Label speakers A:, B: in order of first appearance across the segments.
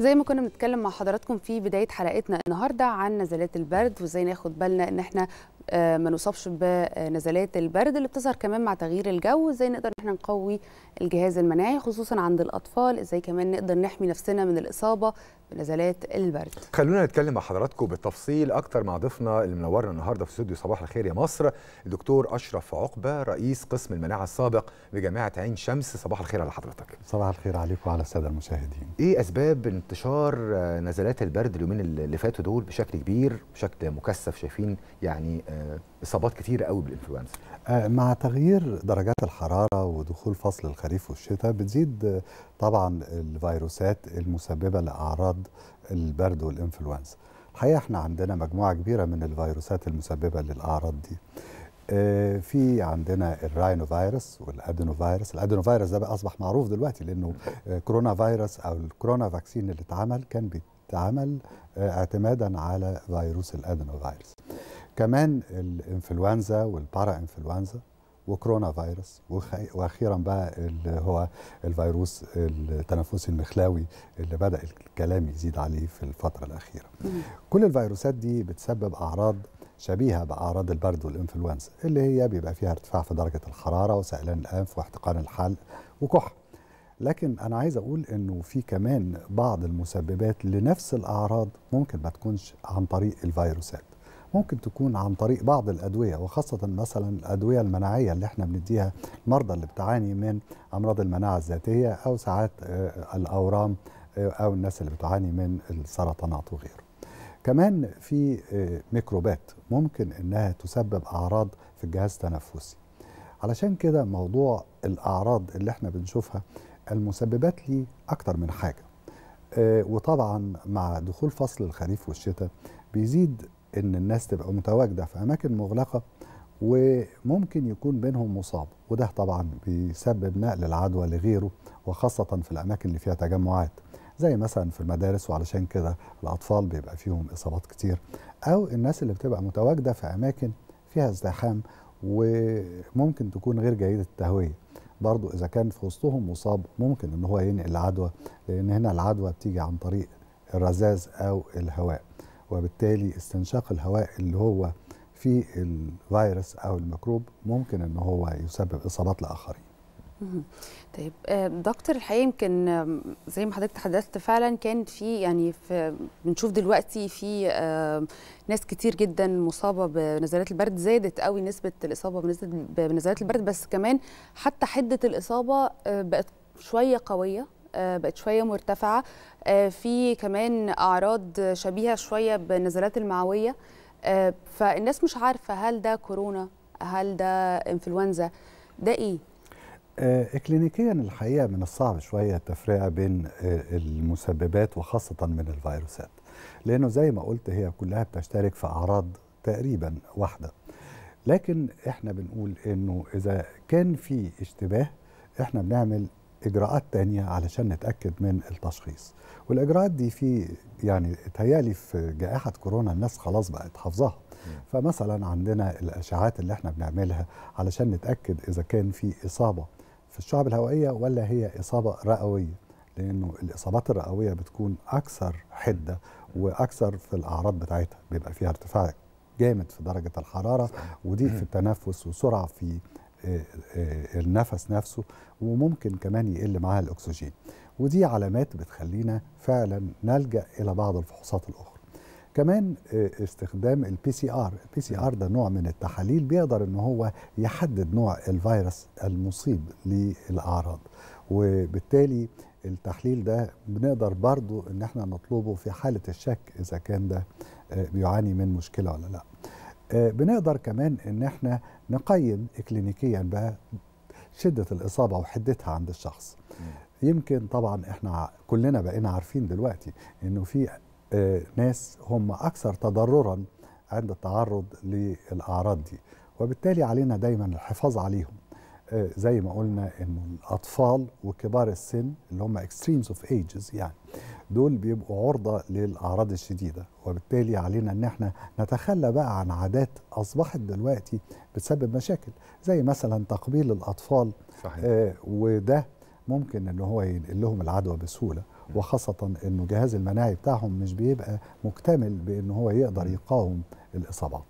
A: زي ما كنا بنتكلم مع حضراتكم في بدايه حلقتنا النهارده عن نزلات البرد وازاي ناخد بالنا ان احنا آه، ما نصابش بنزلات البرد اللي بتظهر كمان مع تغيير الجو ازاي نقدر احنا نقوي الجهاز المناعي خصوصا عند الاطفال ازاي كمان نقدر نحمي نفسنا من الاصابه نزلات البرد
B: خلونا نتكلم مع حضراتكم بالتفصيل اكتر مع ضيفنا اللي منورنا النهارده في استوديو صباح الخير يا مصر الدكتور اشرف عقبه رئيس قسم المناعه السابق بجامعه عين شمس صباح الخير على حضرتك صباح الخير عليكم وعلى الساده المشاهدين ايه اسباب انتشار نزلات البرد اليومين اللي فاتوا دول بشكل كبير بشكل مكثف شايفين يعني آه، اصابات كتيره قوي بالانفلونزا آه، مع تغيير درجات
C: الحراره ودخول فصل الخريف والشتاء بتزيد طبعا الفيروسات المسببه لاعراض البرد والانفلونزا الحقيقه احنا عندنا مجموعه كبيره من الفيروسات المسببه للاعراض دي آه، في عندنا الراينو فيروس والادينو فيروس الادينو فيروس ده بقى اصبح معروف دلوقتي لانه آه، كورونا فيروس او الكورونا فاكسين اللي اتعمل كان بيتعمل اعتمادا على فيروس الادينو فيروس كمان الانفلونزا والبارا انفلونزا وكورونا فيروس واخيرا بقى اللي هو الفيروس التنفسي المخلاوي اللي بدا الكلام يزيد عليه في الفتره الاخيره. كل الفيروسات دي بتسبب اعراض شبيهه باعراض البرد والانفلونزا اللي هي بيبقى فيها ارتفاع في درجه الحراره وسيلان الانف واحتقان الحلق وكحه. لكن انا عايز اقول انه في كمان بعض المسببات لنفس الاعراض ممكن ما تكونش عن طريق الفيروسات. ممكن تكون عن طريق بعض الادويه وخاصه مثلا الادويه المناعيه اللي احنا بنديها المرضى اللي بتعاني من امراض المناعه الذاتيه او ساعات آه، الاورام آه، او الناس اللي بتعاني من السرطانات وغيره كمان في آه، ميكروبات ممكن انها تسبب اعراض في الجهاز التنفسي علشان كده موضوع الاعراض اللي احنا بنشوفها المسببات ليه اكتر من حاجه وطبعا مع دخول فصل الخريف والشتاء بيزيد ان الناس تبقى متواجده في اماكن مغلقه وممكن يكون بينهم مصاب وده طبعا بيسبب نقل العدوى لغيره وخاصه في الاماكن اللي فيها تجمعات زي مثلا في المدارس وعلشان كده الاطفال بيبقى فيهم اصابات كتير او الناس اللي بتبقى متواجده في اماكن فيها ازدحام وممكن تكون غير جيده التهويه برضو اذا كان في وسطهم مصاب ممكن ان هو ينقل العدوى لان هنا العدوى بتيجي عن طريق الرذاذ او الهواء وبالتالي استنشاق الهواء اللي هو في الفيروس او الميكروب ممكن ان هو يسبب اصابات لاخرين
A: طيب آه، دكتور الحقيقه يمكن زي ما حضرتك تحدثت فعلا كان في يعني في بنشوف دلوقتي في ناس كتير جدا مصابه بنزلات البرد زادت قوي نسبه الاصابه بنزلات البرد بس كمان حتى حده الاصابه آه، بقت شويه قويه آه، بقت شويه مرتفعه آه، في كمان اعراض شبيهه شويه بالنزلات المعويه آه، فالناس مش عارفه هل ده كورونا هل ده انفلونزا ده ايه
C: اكلينيكيا الحقيقه من الصعب شويه التفرقه بين المسببات وخاصه من الفيروسات لانه زي ما قلت هي كلها بتشترك في اعراض تقريبا واحده لكن احنا بنقول انه اذا كان في اشتباه احنا بنعمل اجراءات تانية علشان نتاكد من التشخيص والاجراءات دي في يعني تهيالي في جائحه كورونا الناس خلاص بقت حافظاها فمثلا عندنا الاشعاعات اللي احنا بنعملها علشان نتاكد اذا كان في اصابه في الشعب الهوائيه ولا هي اصابه رئويه لانه الاصابات الرئويه بتكون اكثر حده واكثر في الاعراض بتاعتها بيبقى فيها ارتفاع جامد في درجه الحراره وضيق في التنفس وسرعه في آه، آه، النفس نفسه وممكن كمان يقل معاها الاكسجين ودي علامات بتخلينا فعلا نلجا الى بعض الفحوصات الاخرى كمان آه، استخدام البي سي ار البي سي ار ده نوع من التحاليل بيقدر ان هو يحدد نوع الفيروس المصيب للاعراض وبالتالي التحليل ده بنقدر برضو ان احنا نطلبه في حاله الشك اذا كان ده بيعاني من مشكله ولا لا آه، بنقدر كمان ان احنا نقيم كلينيكيا بقى شده الاصابه وحدتها عند الشخص يمكن طبعا احنا كلنا بقينا عارفين دلوقتي انه في آه، ناس هم اكثر تضررا عند التعرض للاعراض دي وبالتالي علينا دايما الحفاظ عليهم زي ما قلنا انه الاطفال وكبار السن اللي هم اكستريمز اوف ايجز يعني دول بيبقوا عرضه للاعراض الشديده وبالتالي علينا ان احنا نتخلى بقى عن عادات اصبحت دلوقتي بتسبب مشاكل زي مثلا تقبيل الاطفال صحيح. آه وده ممكن ان هو ينقل لهم العدوى بسهوله وخاصه انه جهاز المناعي بتاعهم مش بيبقى مكتمل بان هو يقدر يقاوم الاصابات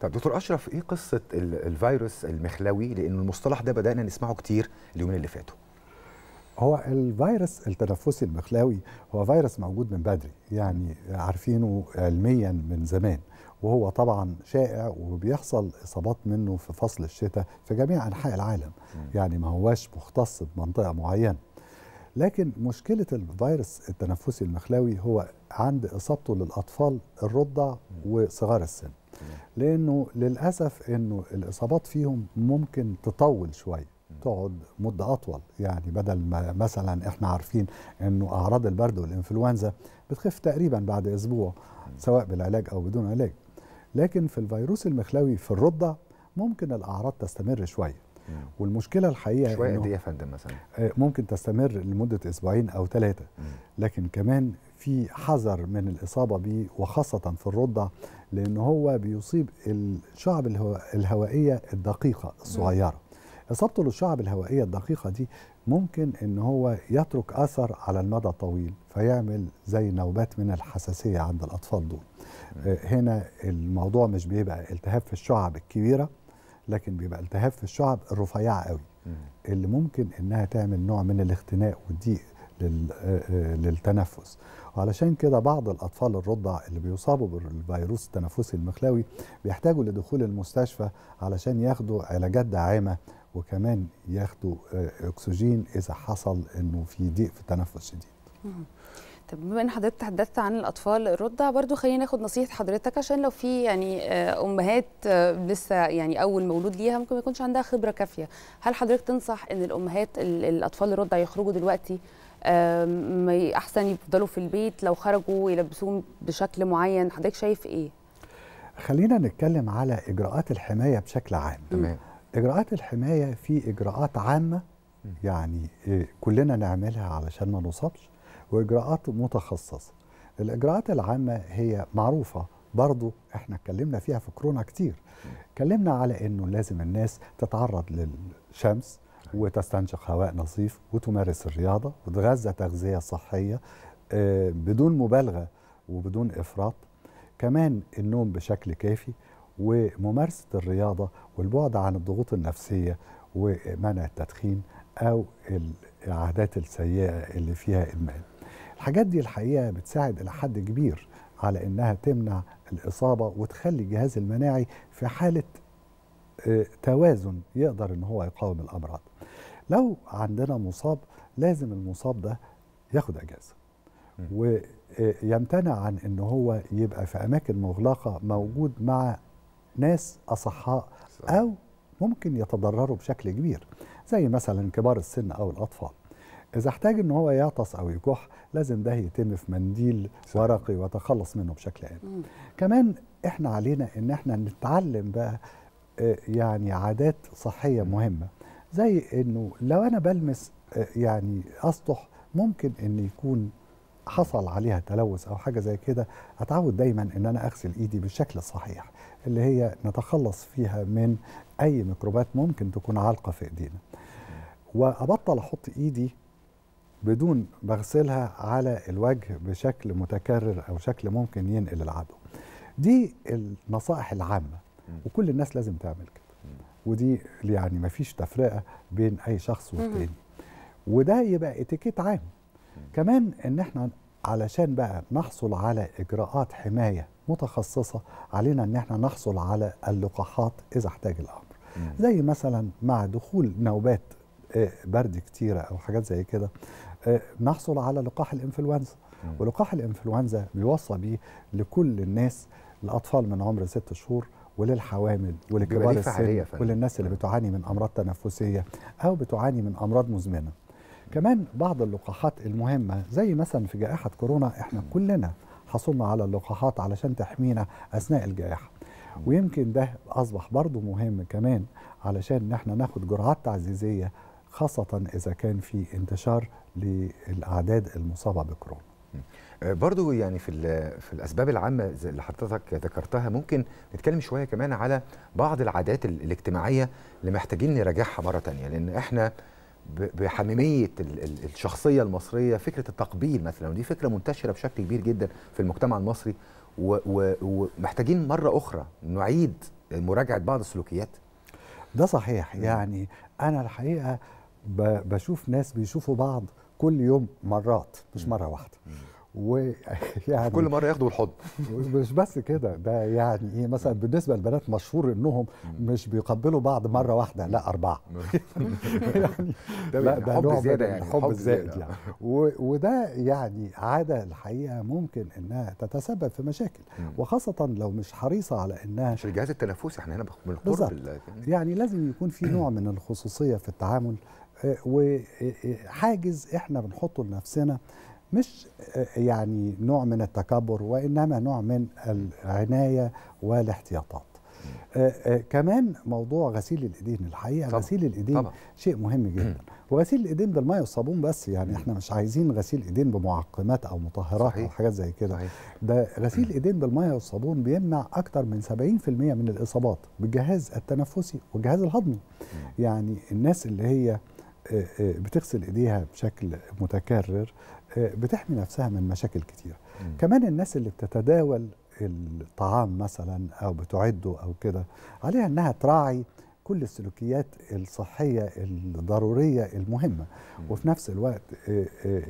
B: طب دكتور اشرف ايه قصه الفيروس المخلوي لان المصطلح ده بدانا نسمعه كتير اليومين اللي فاتوا هو الفيروس التنفسي المخلاوي هو
C: فيروس موجود من بدري يعني عارفينه علميا من زمان وهو طبعا شائع وبيحصل اصابات منه في فصل الشتاء في جميع انحاء العالم يعني ما هواش مختص بمنطقه معينه لكن مشكله الفيروس التنفسي المخلاوي هو عند اصابته للاطفال الرضع وصغار السن لانه للاسف انه الاصابات فيهم ممكن تطول شويه تقعد مدة أطول يعني بدل ما مثلا إحنا عارفين أنه أعراض البرد والإنفلونزا بتخف تقريبا بعد أسبوع سواء بالعلاج أو بدون علاج لكن في الفيروس المخلاوي في الرضع ممكن الأعراض تستمر شوية والمشكله الحقيقه شويه قد ايه يا فندم مثلا آه، ممكن تستمر لمده اسبوعين او ثلاثه لكن كمان في حذر من الاصابه به وخاصه في الرضع لان هو بيصيب الشعب الهوائيه الدقيقه الصغيره اصابته للشعب الهوائيه الدقيقه دي ممكن ان هو يترك اثر على المدى الطويل فيعمل زي نوبات من الحساسيه عند الاطفال دول آه، هنا الموضوع مش بيبقى التهاب في الشعب الكبيره لكن بيبقى التهاب في الشعب الرفيعه قوي اللي ممكن انها تعمل نوع من الاختناق والضيق آه، آه، للتنفس وعلشان كده بعض الأطفال الرضع اللي بيصابوا بالفيروس التنفسي المخلاوي بيحتاجوا لدخول المستشفى علشان ياخدوا علاجات داعمة وكمان ياخدوا آه، أكسجين إذا حصل أنه في ضيق في التنفس شديد
A: طب بما ان حضرتك تحدثت عن الاطفال الرضع برضو خلينا ناخد نصيحه حضرتك عشان لو في يعني آه، امهات آه، لسه يعني اول مولود ليها ممكن ما يكونش عندها خبره كافيه هل حضرتك تنصح ان الامهات الاطفال الرضع يخرجوا دلوقتي احسن يفضلوا في البيت لو خرجوا يلبسوهم بشكل معين حضرتك شايف ايه
C: خلينا نتكلم على اجراءات الحمايه بشكل عام تمام اجراءات الحمايه في اجراءات عامه يعني آه، كلنا نعملها علشان ما نصابش واجراءات متخصصه الاجراءات العامه هي معروفه برضو احنا اتكلمنا فيها في كورونا كتير اتكلمنا على انه لازم الناس تتعرض للشمس وتستنشق هواء نظيف وتمارس الرياضه وتغذى تغذيه صحيه آه، بدون مبالغه وبدون افراط كمان النوم بشكل كافي وممارسه الرياضه والبعد عن الضغوط النفسيه ومنع التدخين او العادات السيئه اللي فيها ادمان الحاجات دي الحقيقه بتساعد الى حد كبير على انها تمنع الاصابه وتخلي الجهاز المناعي في حاله آه، توازن يقدر ان هو يقاوم الامراض لو عندنا مصاب لازم المصاب ده ياخد اجازه ويمتنع آه، عن ان هو يبقى في اماكن مغلقه موجود مع ناس اصحاء او ممكن يتضرروا بشكل كبير زي مثلا كبار السن او الاطفال اذا احتاج ان هو يعطس او يكح لازم ده يتم في منديل صحيح. ورقي واتخلص منه بشكل آمن كمان احنا علينا ان احنا نتعلم بقى آه، يعني عادات صحيه مهمه زي انه لو انا بلمس آه، يعني اسطح ممكن ان يكون حصل عليها تلوث او حاجه زي كده اتعود دايما ان انا اغسل ايدي بالشكل الصحيح اللي هي نتخلص فيها من اي ميكروبات ممكن تكون عالقه في ايدينا وابطل احط ايدي بدون بغسلها على الوجه بشكل متكرر أو شكل ممكن ينقل العدوى. دي النصائح العامة وكل الناس لازم تعمل كده ودي يعني مفيش تفرقة بين أي شخص والتاني وده يبقى اتيكيت عام كمان ان احنا علشان بقى نحصل على اجراءات حمايه متخصصه علينا ان احنا نحصل على اللقاحات اذا احتاج الامر زي مثلا مع دخول نوبات آه، برد كتيره او حاجات زي كده نحصل على لقاح الانفلونزا ولقاح الانفلونزا بيوصى بيه لكل الناس الاطفال من عمر ست شهور وللحوامل ولكبار السن وللناس اللي بتعاني من امراض تنفسيه او بتعاني من امراض مزمنه كمان بعض اللقاحات المهمه زي مثلا في جائحه كورونا احنا كلنا حصلنا على اللقاحات علشان تحمينا اثناء الجائحه ويمكن ده اصبح برضه مهم كمان علشان ان احنا ناخد جرعات تعزيزيه
B: خاصة إذا كان في انتشار للأعداد المصابة بكورونا آه، برضو يعني في في الاسباب العامه اللي حضرتك ذكرتها ممكن نتكلم شويه كمان على بعض العادات الاجتماعيه اللي محتاجين نراجعها مره تانية لان احنا بحميميه الشخصيه المصريه فكره التقبيل مثلا ودي فكره منتشره بشكل كبير جدا في المجتمع المصري ومحتاجين مره اخرى نعيد مراجعه بعض السلوكيات ده صحيح يعني انا الحقيقه
C: بشوف ناس بيشوفوا بعض كل يوم مرات مش مره واحده ويعني كل مره ياخدوا الحضن مش بس كده ده يعني ايه مثلا بالنسبه للبنات مشهور انهم مش بيقبلوا بعض مره واحده لا اربعه يعني لا ده حب زياده يعني حب زائد يعني وده يعني عاده الحقيقه ممكن انها تتسبب في مشاكل وخاصه لو مش حريصه على انها
B: مش الجهاز التنفسي احنا هنا بالقرب
C: يعني لازم يكون في نوع من الخصوصيه في التعامل إيه، وحاجز إيه، إيه، احنا بنحطه لنفسنا مش يعني نوع من التكبر وانما نوع من العنايه والاحتياطات كمان موضوع غسيل الايدين الحقيقه طبعا. غسيل الايدين طبعا. شيء مهم جدا وغسيل الايدين بالماء والصابون بس يعني احنا مش عايزين غسيل ايدين بمعقمات او مطهرات صحيح. او حاجات زي كده ده غسيل الايدين بالماء والصابون بيمنع اكتر من 70% من الاصابات بالجهاز التنفسي والجهاز الهضمي يعني الناس اللي هي آه، آه، بتغسل ايديها بشكل متكرر آه، بتحمي نفسها من مشاكل كتير مم. كمان الناس اللي بتتداول الطعام مثلا او بتعده او كده عليها انها تراعي كل السلوكيات الصحيه الضروريه المهمه وفي نفس الوقت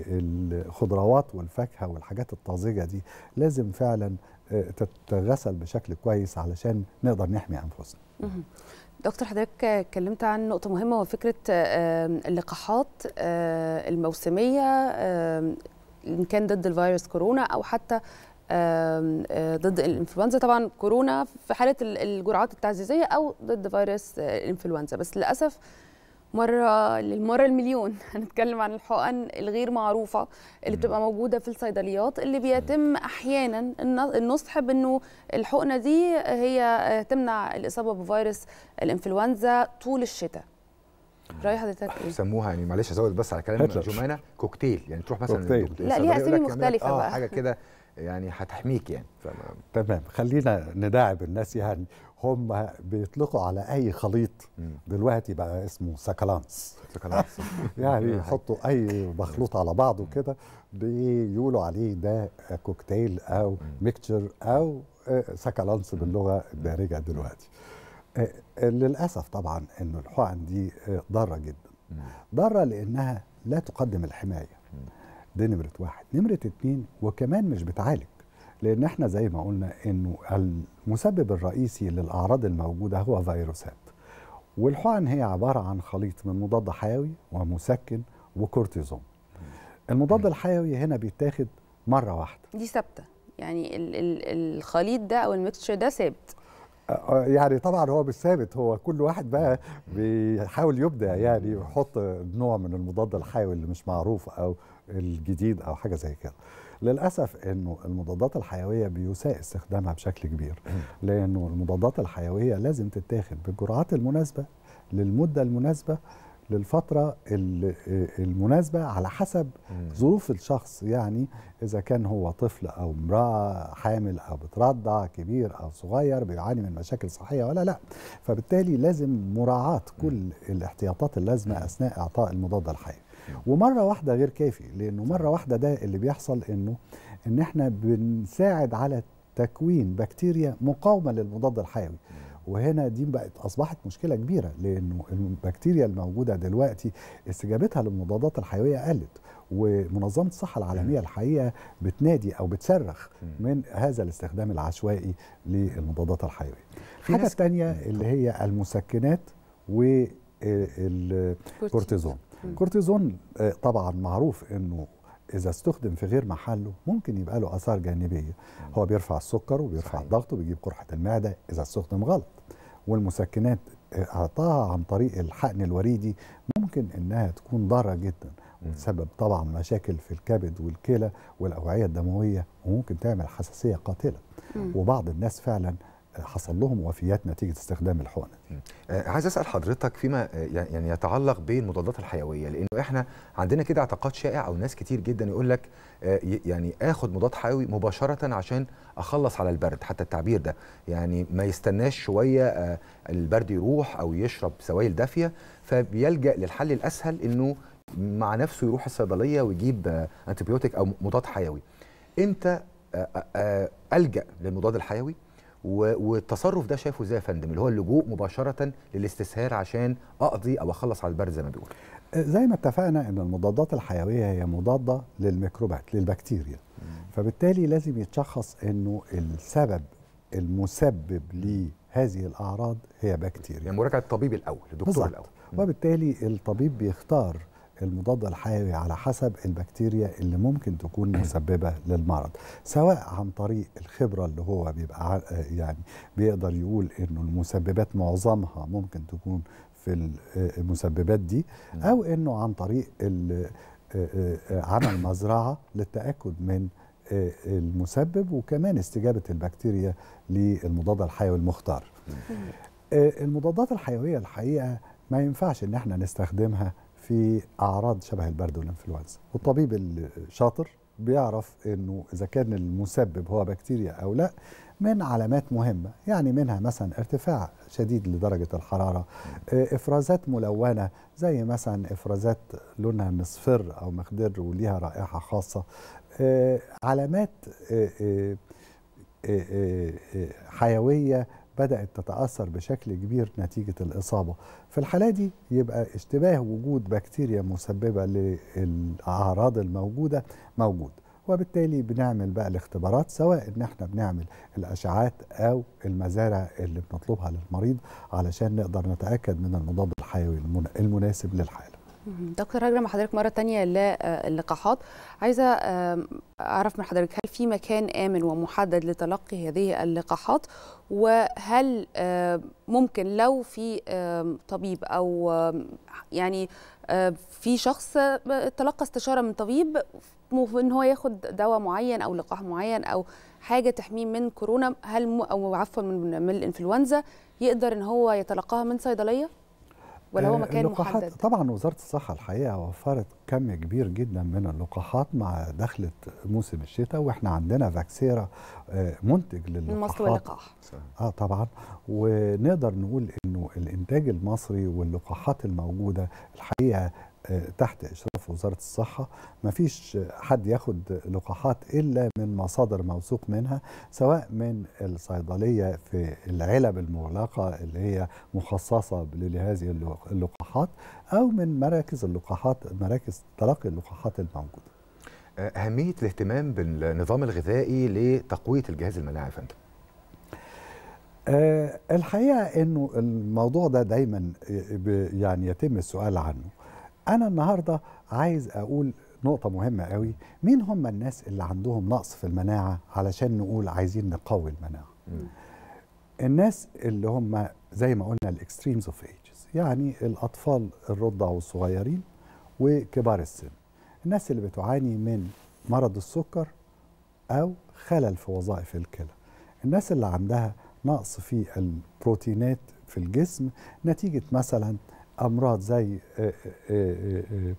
C: الخضروات والفاكهه والحاجات الطازجه دي لازم فعلا تتغسل بشكل كويس علشان نقدر نحمي انفسنا
A: دكتور حضرتك اتكلمت عن نقطة مهمة وفكرة اللقاحات الموسمية إن كان ضد الفيروس كورونا أو حتى آه، ضد الانفلونزا طبعا كورونا في حالة الجرعات التعزيزية أو ضد فيروس آه، الانفلونزا بس للأسف مرة للمرة المليون هنتكلم عن الحقن الغير معروفة اللي بتبقى موجودة في الصيدليات اللي بيتم أحيانا النصح بأنه الحقنة دي هي آه، تمنع الإصابة بفيروس الإنفلونزا طول الشتاء راي حضرتك
B: ايه؟ سموها يعني معلش ازود بس على كلام جمانه كوكتيل يعني تروح مثلا كوكتيل. لا ليها اسامي مختلفه آه، بقى حاجه كده يعني هتحميك يعني تمام خلينا نداعب الناس يعني
C: هم بيطلقوا على اي خليط دلوقتي بقى اسمه سكالانس يعني يحطوا اي مخلوط على بعضه كده بيقولوا عليه ده كوكتيل او ميكتشر او آه، سكالانس باللغه الدارجه دلوقتي آه، للاسف طبعا ان الحقن دي آه، ضاره جدا ضاره لانها لا تقدم الحمايه ده نمره واحد نمره اتنين وكمان مش بتعالج لان احنا زي ما قلنا انه المسبب الرئيسي للاعراض الموجوده هو فيروسات والحقن هي عباره عن خليط من مضاد حيوي ومسكن وكورتيزون المضاد الحيوي هنا بيتاخد مره واحده
A: دي ثابته يعني ال ال الخليط ده او الميكستشر ده ثابت
C: يعني طبعا هو مش ثابت هو كل واحد بقى بيحاول يبدع يعني يحط نوع من المضاد الحيوي اللي مش معروف او الجديد او حاجه زي كده للاسف انه المضادات الحيويه بيساء استخدامها بشكل كبير لانه المضادات الحيويه لازم تتاخد بالجرعات المناسبه للمده المناسبه للفترة المناسبة على حسب ظروف الشخص يعني إذا كان هو طفل أو امرأة حامل أو بترضع كبير أو صغير بيعاني من مشاكل صحية ولا لا فبالتالي لازم مراعاة كل الاحتياطات اللازمة أثناء إعطاء المضاد الحيوي ومره واحده غير كافي لانه مره واحده ده اللي بيحصل انه ان احنا بنساعد على تكوين بكتيريا مقاومه للمضاد الحيوي وهنا دي بقت اصبحت مشكله كبيره لانه البكتيريا الموجوده دلوقتي استجابتها للمضادات الحيويه قلت ومنظمه الصحه العالميه الحقيقه بتنادي او بتصرخ من هذا الاستخدام العشوائي للمضادات الحيويه. حاجه ثانيه اللي هي المسكنات والكورتيزون كورتيزون آه، طبعا معروف انه اذا استخدم في غير محله ممكن يبقى له اثار جانبيه هو بيرفع السكر وبيرفع الضغط وبيجيب قرحه المعده اذا استخدم غلط والمسكنات آه، اعطاها عن طريق الحقن الوريدي ممكن انها تكون ضاره جدا وتسبب طبعا مشاكل في الكبد والكلى والاوعيه الدمويه وممكن تعمل حساسيه قاتله وبعض الناس فعلا حصل لهم وفيات نتيجه استخدام الحقن
B: آه، عايز اسال حضرتك فيما آه، يعني يتعلق بالمضادات الحيويه لانه احنا عندنا كده اعتقاد شائع او ناس كتير جدا يقول لك آه، يعني اخد مضاد حيوي مباشره عشان اخلص على البرد حتى التعبير ده يعني ما يستناش شويه البرد يروح او يشرب سوائل دافيه فبيلجا للحل الاسهل انه مع نفسه يروح الصيدليه ويجيب انتبيوتيك او مضاد حيوي امتى الجا للمضاد الحيوي والتصرف ده شايفه ازاي يا فندم اللي هو اللجوء مباشره للاستسهال عشان اقضي او اخلص على البرد زي ما بيقول
C: أه، زي ما اتفقنا ان المضادات الحيويه هي مضاده للميكروبات للبكتيريا فبالتالي لازم يتشخص انه السبب المسبب لهذه الاعراض هي
B: بكتيريا يعني مراجعه الطبيب الاول الدكتور بالزبط. الاول
C: وبالتالي الطبيب بيختار المضاد الحيوي على حسب البكتيريا اللي ممكن تكون مسببه للمرض سواء عن طريق الخبره اللي هو بيبقى يعني بيقدر يقول انه المسببات معظمها ممكن تكون في آه، المسببات دي او انه عن طريق آه، آه، عمل مزرعه للتاكد من المسبب وكمان استجابه البكتيريا للمضاد الحيوي المختار المضادات الحيويه الحقيقه ما ينفعش ان احنا نستخدمها في اعراض شبه البرد والانفلونزا والطبيب الشاطر بيعرف انه اذا كان المسبب هو بكتيريا او لا من علامات مهمه يعني منها مثلا ارتفاع شديد لدرجه الحراره آه، افرازات ملونه زي مثلا افرازات لونها مصفر او مخدر وليها رائحه خاصه آه، علامات آه، حيويه بدأت تتأثر بشكل كبير نتيجة الإصابة في الحالة دي يبقى اشتباه وجود بكتيريا مسببة للأعراض الموجودة موجود وبالتالي بنعمل بقى الاختبارات سواء ان احنا بنعمل الاشعاعات او المزارع اللي بنطلبها للمريض علشان نقدر نتاكد من المضاد الحيوي المناسب للحاله
A: دكتور هجرة مع حضرتك مرة تانية آه، للقاحات عايزة أعرف من حضرتك هل في مكان آمن ومحدد لتلقي هذه اللقاحات وهل ممكن لو في طبيب أو يعني في شخص تلقى استشارة من طبيب ان هو ياخد دواء معين او لقاح معين او حاجه تحميه من كورونا هل او عفوا من الانفلونزا يقدر ان هو يتلقاها من صيدليه
C: ولا هو آه، مكان اللقاحات محدد؟ طبعا وزاره الصحه الحقيقه وفرت كم كبير جدا من اللقاحات مع دخله موسم الشتاء واحنا عندنا فاكسيرا آه، منتج للقاحات واللقاح اه طبعا ونقدر نقول انه الانتاج المصري واللقاحات الموجوده الحقيقه تحت اشراف وزاره الصحه ما فيش حد ياخد لقاحات الا من مصادر موثوق منها سواء من الصيدليه في العلب المغلقه اللي هي مخصصه لهذه اللقاحات او من مراكز اللقاحات مراكز تلقي اللقاحات الموجوده
B: آه، اهميه الاهتمام بالنظام الغذائي لتقويه الجهاز المناعي يا فندم آه،
C: الحقيقه انه الموضوع ده دايما يعني يتم السؤال عنه انا النهارده عايز اقول نقطة مهمة قوي مين هم الناس اللي عندهم نقص في المناعة علشان نقول عايزين نقوي المناعة م. الناس اللي هم زي ما قلنا الاكستريمز اوف ايجز يعني الاطفال الرضع والصغيرين وكبار السن الناس اللي بتعاني من مرض السكر او خلل في وظائف الكلى الناس اللي عندها نقص في البروتينات في الجسم نتيجة مثلا امراض زي آه، آه، آه،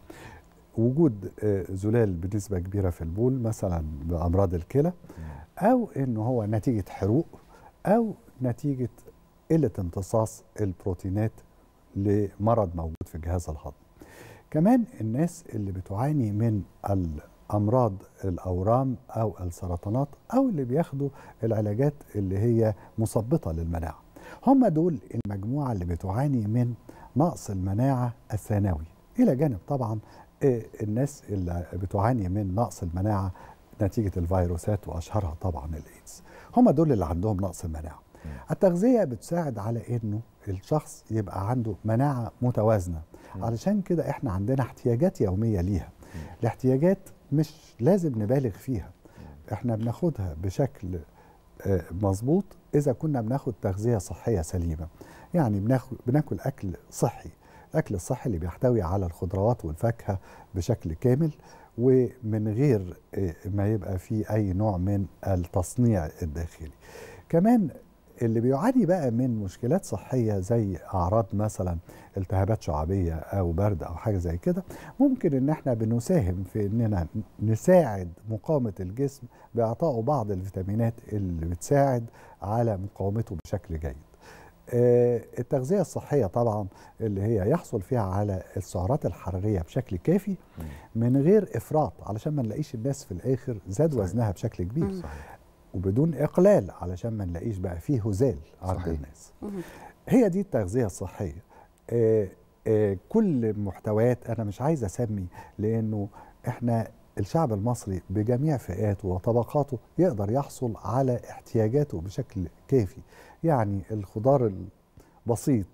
C: وجود زلال بنسبه كبيره في البول مثلا بامراض الكلى او ان هو نتيجه حروق او نتيجه قله امتصاص البروتينات لمرض موجود في جهاز الهضم كمان الناس اللي بتعاني من الامراض الاورام او السرطانات او اللي بياخدوا العلاجات اللي هي مثبطه للمناعه هم دول المجموعه اللي بتعاني من نقص المناعة الثانوي إلى جانب طبعا آه، الناس اللي بتعاني من نقص المناعة نتيجة الفيروسات وأشهرها طبعا الإيدز هم دول اللي عندهم نقص المناعة التغذية بتساعد على أنه الشخص يبقى عنده مناعة متوازنة علشان كده إحنا عندنا احتياجات يومية ليها الاحتياجات مش لازم نبالغ فيها احنا بناخدها بشكل آه، مظبوط اذا كنا بناخد تغذيه صحيه سليمه يعني بناخد بناكل اكل صحي الاكل الصحي اللي بيحتوي على الخضروات والفاكهه بشكل كامل ومن غير آه، ما يبقى فيه اي نوع من التصنيع الداخلي كمان اللي بيعاني بقى من مشكلات صحيه زي اعراض مثلا التهابات شعبيه او برد او حاجه زي كده ممكن ان احنا بنساهم في اننا نساعد مقاومه الجسم باعطائه بعض الفيتامينات اللي بتساعد على مقاومته بشكل جيد آه، التغذية الصحية طبعا اللي هي يحصل فيها على السعرات الحرارية بشكل كافي من غير إفراط علشان ما نلاقيش الناس في الآخر زاد وزنها بشكل كبير صحيح. وبدون اقلال علشان ما نلاقيش بقى فيه هزال عند الناس هي دي التغذيه الصحيه آه، آه، كل محتويات انا مش عايز اسمي لانه احنا الشعب المصري بجميع فئاته وطبقاته يقدر يحصل على احتياجاته بشكل كافي يعني الخضار البسيط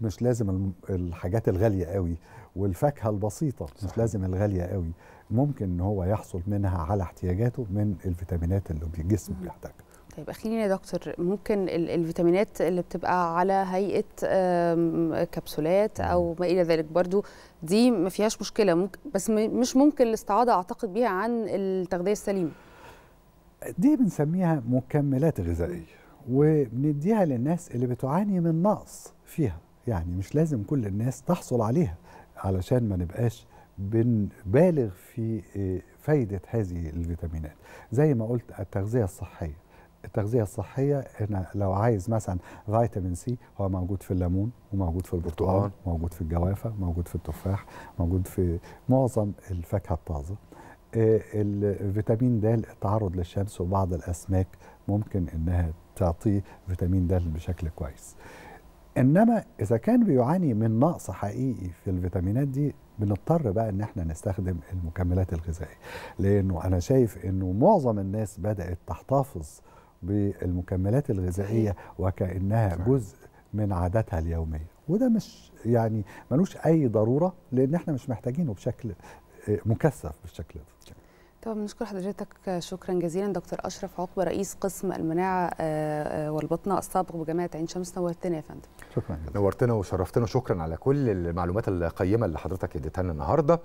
C: مش لازم الحاجات الغاليه قوي والفاكهه البسيطه مش لازم الغاليه قوي ممكن ان هو يحصل منها على احتياجاته من الفيتامينات اللي الجسم بيحتاجها
A: طيب اخيرا يا دكتور ممكن الفيتامينات اللي بتبقى على هيئه كبسولات او ما الى ذلك برضو دي ما فيهاش مشكله ممكن بس مش ممكن الاستعاضه اعتقد بيها عن التغذيه السليمه
C: دي بنسميها مكملات غذائيه وبنديها للناس اللي بتعاني من نقص فيها يعني مش لازم كل الناس تحصل عليها علشان ما نبقاش بنبالغ في آه، فايدة هذه الفيتامينات زي ما قلت التغذية الصحية التغذية الصحية هنا لو عايز مثلا فيتامين سي هو موجود في الليمون وموجود في البرتقال موجود في الجوافة موجود في التفاح موجود في معظم الفاكهة الطازة آه، الفيتامين د التعرض للشمس وبعض الأسماك ممكن إنها تعطيه فيتامين د بشكل كويس انما اذا كان بيعاني من نقص حقيقي في الفيتامينات دي بنضطر بقى ان احنا نستخدم المكملات الغذائيه لانه انا شايف انه معظم الناس بدات تحتفظ بالمكملات الغذائيه وكانها جزء من عاداتها اليوميه وده مش يعني ملوش اي ضروره لان احنا مش محتاجينه بشكل آه، مكثف بالشكل ده
A: طبعا بنشكر حضرتك شكرا جزيلا دكتور اشرف عقبه رئيس قسم المناعه آه، آه، والبطنه السابق بجامعه عين شمس نورتنا يا فندم
B: شكرا نورتنا وشرفتنا شكرا على كل المعلومات القيمه اللي حضرتك اديتها لنا النهارده